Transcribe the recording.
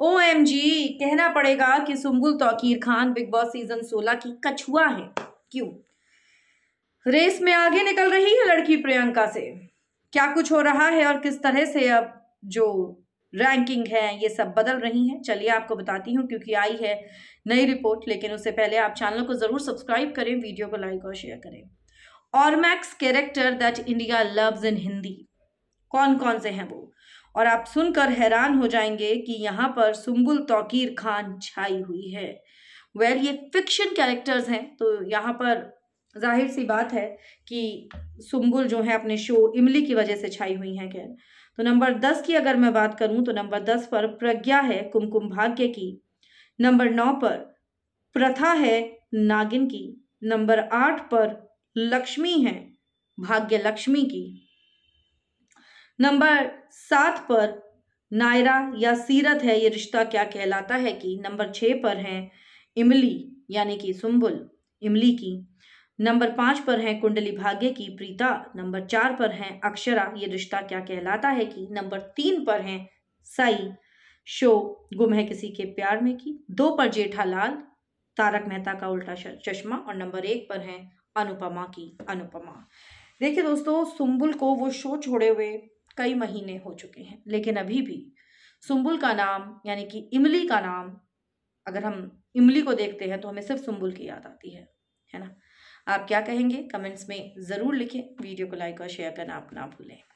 ओ कहना पड़ेगा कि सुम्बुल तोकीर खान बिग बॉस सीजन 16 की कछुआ है क्यों रेस में आगे निकल रही है लड़की प्रियंका से क्या कुछ हो रहा है और किस तरह से अब जो रैंकिंग है ये सब बदल रही है चलिए आपको बताती हूँ क्योंकि आई है नई रिपोर्ट लेकिन उससे पहले आप चैनल को ज़रूर सब्सक्राइब करें वीडियो को लाइक और शेयर करें और max character that India loves in Hindi कौन कौन से हैं वो और आप सुनकर हैरान हो जाएंगे कि यहाँ पर सुम्बुल तौकीर खान छाई हुई है वेल well, ये फिक्शन कैरेक्टर्स हैं तो यहाँ पर जाहिर सी बात है कि सुम्बुल जो है अपने शो इमली की वजह से छाई हुई हैं खैर तो नंबर दस की अगर मैं बात करूँ तो नंबर दस पर प्रज्ञा है कुमकुम भाग्य की नंबर नौ पर प्रथा है नागिन की नंबर आठ पर लक्ष्मी है भाग्य लक्ष्मी की नंबर सात पर नायरा या सीरत है ये रिश्ता क्या कहलाता है कि नंबर छः पर है इमली यानी कि सुम्बुल इमली की नंबर पाँच पर है कुंडली भाग्य की प्रीता नंबर चार पर है अक्षरा ये रिश्ता क्या कहलाता है कि नंबर तीन पर है साई शो गुम है किसी के प्यार में की दो पर जेठालाल तारक मेहता का उल्टा चश्मा और नंबर एक पर है अनुपमा की अनुपमा देखिए दोस्तों सुम्बुल को वो शो छोड़े हुए कई महीने हो चुके हैं लेकिन अभी भी सुम्बुल का नाम यानी कि इमली का नाम अगर हम इमली को देखते हैं तो हमें सिर्फ सुम्बुल की याद आती है है ना आप क्या कहेंगे कमेंट्स में ज़रूर लिखें वीडियो को लाइक और शेयर करना आप ना भूलें